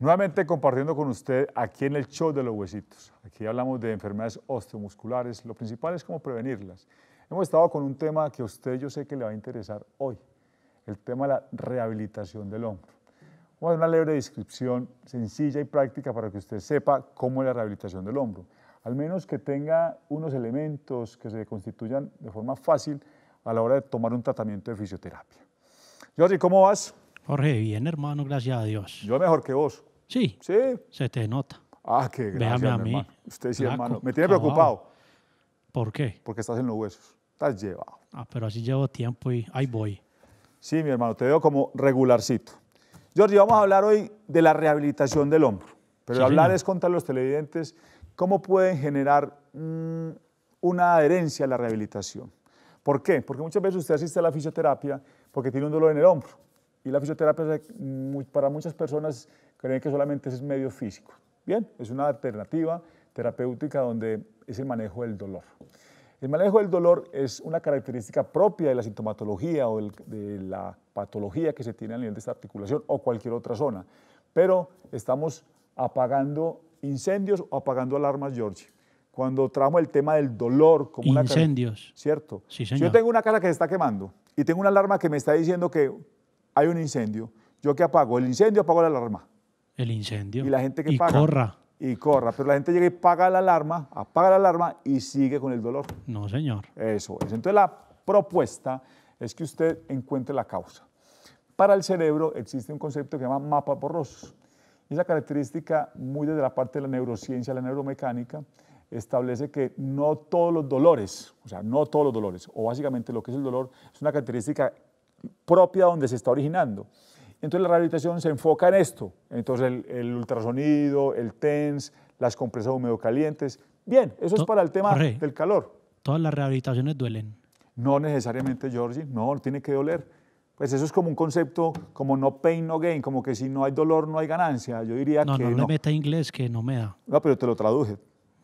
Nuevamente compartiendo con usted aquí en el show de los huesitos. Aquí hablamos de enfermedades osteomusculares. Lo principal es cómo prevenirlas. Hemos estado con un tema que a usted yo sé que le va a interesar hoy. El tema de la rehabilitación del hombro. Vamos a hacer una breve descripción sencilla y práctica para que usted sepa cómo es la rehabilitación del hombro. Al menos que tenga unos elementos que se constituyan de forma fácil a la hora de tomar un tratamiento de fisioterapia. Jordi, ¿cómo vas? Jorge, bien hermano, gracias a Dios. Yo mejor que vos. Sí. Se te nota. Ah, qué gracia, a mí. Hermano. Usted sí, hermano. Me tiene ah, preocupado. ¿Por qué? Porque estás en los huesos. Estás llevado. Ah, pero así llevo tiempo y ahí voy. Sí, mi hermano, te veo como regularcito. Jorge, vamos a hablar hoy de la rehabilitación del hombro. Pero hablar es contar a los televidentes cómo pueden generar mm, una adherencia a la rehabilitación. ¿Por qué? Porque muchas veces usted asiste a la fisioterapia porque tiene un dolor en el hombro. Y la fisioterapia para muchas personas creen que solamente es medio físico. Bien, es una alternativa terapéutica donde es el manejo del dolor. El manejo del dolor es una característica propia de la sintomatología o de la patología que se tiene a nivel de esta articulación o cualquier otra zona. Pero estamos apagando incendios o apagando alarmas, George. Cuando tramo el tema del dolor como un incendios, cierto. Sí, yo tengo una casa que se está quemando y tengo una alarma que me está diciendo que hay un incendio, yo qué apago? El incendio apago la alarma. El incendio. Y la gente que y corra. Y corra. Pero la gente llega y paga la alarma, apaga la alarma y sigue con el dolor. No, señor. Eso Entonces la propuesta es que usted encuentre la causa. Para el cerebro existe un concepto que se llama mapa borroso. Y esa característica, muy desde la parte de la neurociencia, la neuromecánica, establece que no todos los dolores, o sea, no todos los dolores, o básicamente lo que es el dolor, es una característica propia donde se está originando. Entonces la rehabilitación se enfoca en esto. Entonces el, ultrasonido, el TENS, las compresas húmedo calientes. Bien, eso es para el tema del calor. ¿Todas las rehabilitaciones duelen? No necesariamente, Georgie, no, tiene que doler. Pues eso es como un concepto como no pain, no gain, como que si no hay dolor, no hay ganancia. Yo diría no, que no. No, me meta inglés que no me da. No, pero te lo traduje.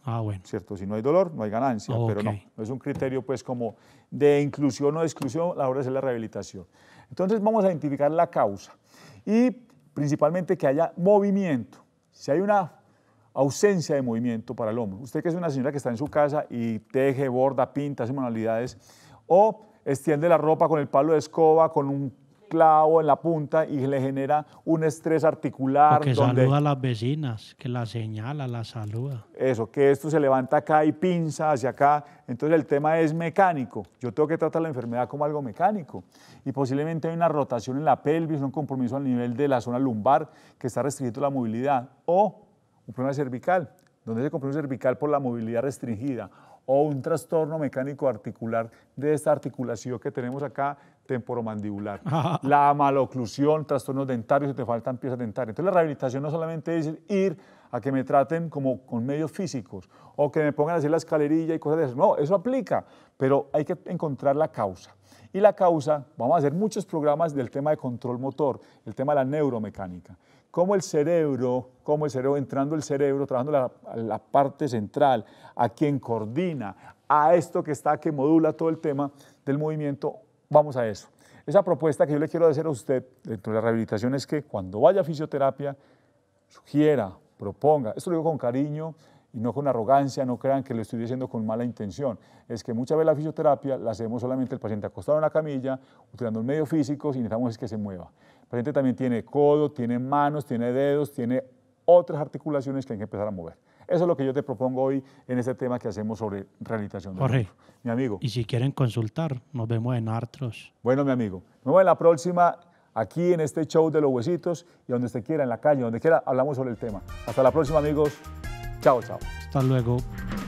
Ah, bueno. ¿Cierto? Si no hay dolor, no hay ganancia, pero no. es un criterio pues como de inclusión o de exclusión la hora de la rehabilitación. Entonces vamos a identificar la causa y principalmente que haya movimiento. Si hay una ausencia de movimiento para el hombre usted que es una señora que está en su casa y teje, borda, pinta, hace manualidades, o extiende la ropa con el palo de escoba, con un clavo en la punta y le genera un estrés articular. Que saluda a las vecinas, que la señala, la saluda. Eso, que esto se levanta acá y pinza hacia acá. Entonces el tema es mecánico. Yo tengo que tratar la enfermedad como algo mecánico. Y posiblemente hay una rotación en la pelvis, un compromiso al nivel de la zona lumbar que está restringiendo la movilidad. O un problema cervical, donde el compromiso cervical por la movilidad restringida o un trastorno mecánico articular de esta articulación que tenemos acá temporomandibular. la maloclusión, trastornos dentarios, si te faltan piezas dentarias. Entonces la rehabilitación no solamente es ir a que me traten como con medios físicos o que me pongan a hacer la escalerilla y cosas de eso No, eso aplica, pero hay que encontrar la causa. Y la causa, vamos a hacer muchos programas del tema de control motor, el tema de la neuromecánica cómo el cerebro, cómo el cerebro, entrando el cerebro, trabajando la, la parte central, a quien coordina, a esto que está, que modula todo el tema del movimiento, vamos a eso. Esa propuesta que yo le quiero hacer a usted dentro de la rehabilitación es que cuando vaya a fisioterapia, sugiera, proponga, esto lo digo con cariño, y no con arrogancia, no crean que lo estoy diciendo con mala intención. Es que muchas veces la fisioterapia la hacemos solamente el paciente acostado en la camilla, utilizando medios físicos y necesitamos que se mueva. El paciente también tiene codo, tiene manos, tiene dedos, tiene otras articulaciones que hay que empezar a mover. Eso es lo que yo te propongo hoy en este tema que hacemos sobre rehabilitación. Jorge, mi amigo. Y si quieren consultar, nos vemos en Artros. Bueno, mi amigo, nos vemos en la próxima aquí en este show de los huesitos y donde usted quiera, en la calle, donde quiera, hablamos sobre el tema. Hasta la próxima, amigos. Chao, chao. Hasta luego.